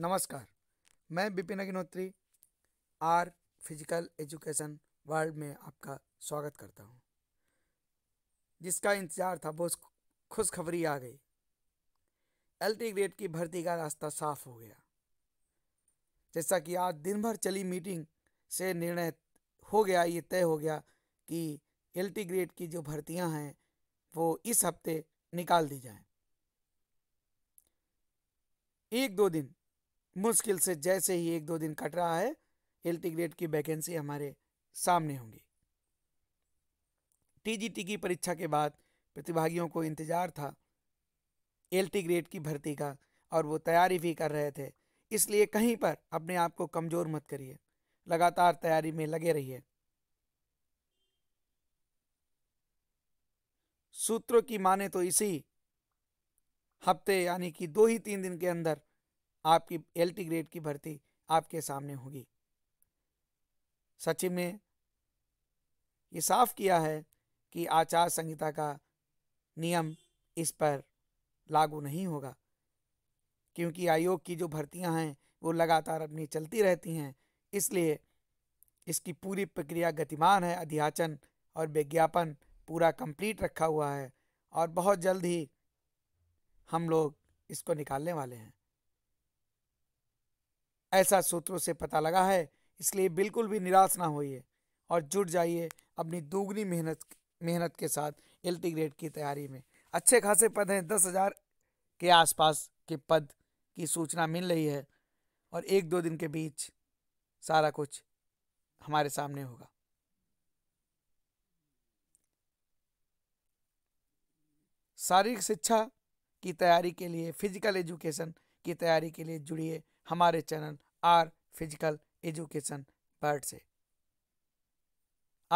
नमस्कार मैं Bipin Agnihotri R physical education world में आपका स्वागत करता हूँ जिसका इंतज़ार था बहुत खुशखबरी आ गई एल टी ग्रेड की भर्ती का रास्ता साफ हो गया जैसा कि आज दिन भर चली मीटिंग से निर्णय हो गया ये तय हो गया कि एल टी ग्रेड की जो भर्तियां हैं वो इस हफ्ते निकाल दी जाएं एक दो दिन मुश्किल से जैसे ही एक दो दिन कट रहा है एल्टीग्रेड की वैकेंसी हमारे सामने होंगी टीजीटी की परीक्षा के बाद प्रतिभागियों को इंतजार था एलटी ग्रेड की भर्ती का और वो तैयारी भी कर रहे थे इसलिए कहीं पर अपने आप को कमज़ोर मत करिए लगातार तैयारी में लगे रहिए सूत्रों की माने तो इसी हफ्ते यानी कि दो ही तीन दिन के अंदर आपकी एल टी ग्रेड की भर्ती आपके सामने होगी सचिव ने ये साफ किया है कि आचार संहिता का नियम इस पर लागू नहीं होगा क्योंकि आयोग की जो भर्तियां हैं वो लगातार अपनी चलती रहती हैं इसलिए इसकी पूरी प्रक्रिया गतिमान है अध्याचन और विज्ञापन पूरा कंप्लीट रखा हुआ है और बहुत जल्द ही हम लोग इसको निकालने वाले हैं ऐसा सूत्रों से पता लगा है इसलिए बिल्कुल भी निराश ना होइए और जुट जाइए अपनी दोगुनी मेहनत मेहनत के साथ एल्टी ग्रेड की तैयारी में अच्छे खासे पद हैं दस हज़ार के आसपास के पद की सूचना मिल रही है और एक दो दिन के बीच सारा कुछ हमारे सामने होगा शारीरिक शिक्षा की तैयारी के लिए फिजिकल एजुकेशन की तैयारी के लिए जुड़िए हमारे channel R physical education world से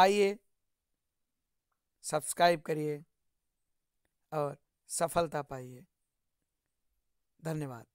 आइए सब्सक्राइब करिए और सफलता पाइए धन्यवाद